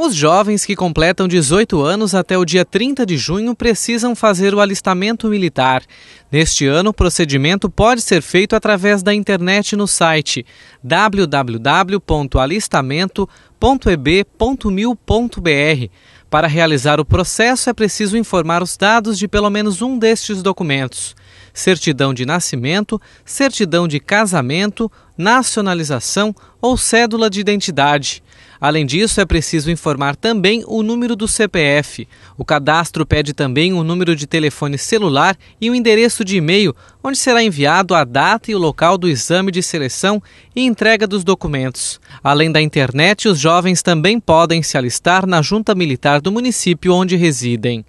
Os jovens que completam 18 anos até o dia 30 de junho precisam fazer o alistamento militar. Neste ano, o procedimento pode ser feito através da internet no site www.alistamento.eb.mil.br. Para realizar o processo, é preciso informar os dados de pelo menos um destes documentos certidão de nascimento, certidão de casamento, nacionalização ou cédula de identidade. Além disso, é preciso informar também o número do CPF. O cadastro pede também o número de telefone celular e o endereço de e-mail, onde será enviado a data e o local do exame de seleção e entrega dos documentos. Além da internet, os jovens também podem se alistar na junta militar do município onde residem.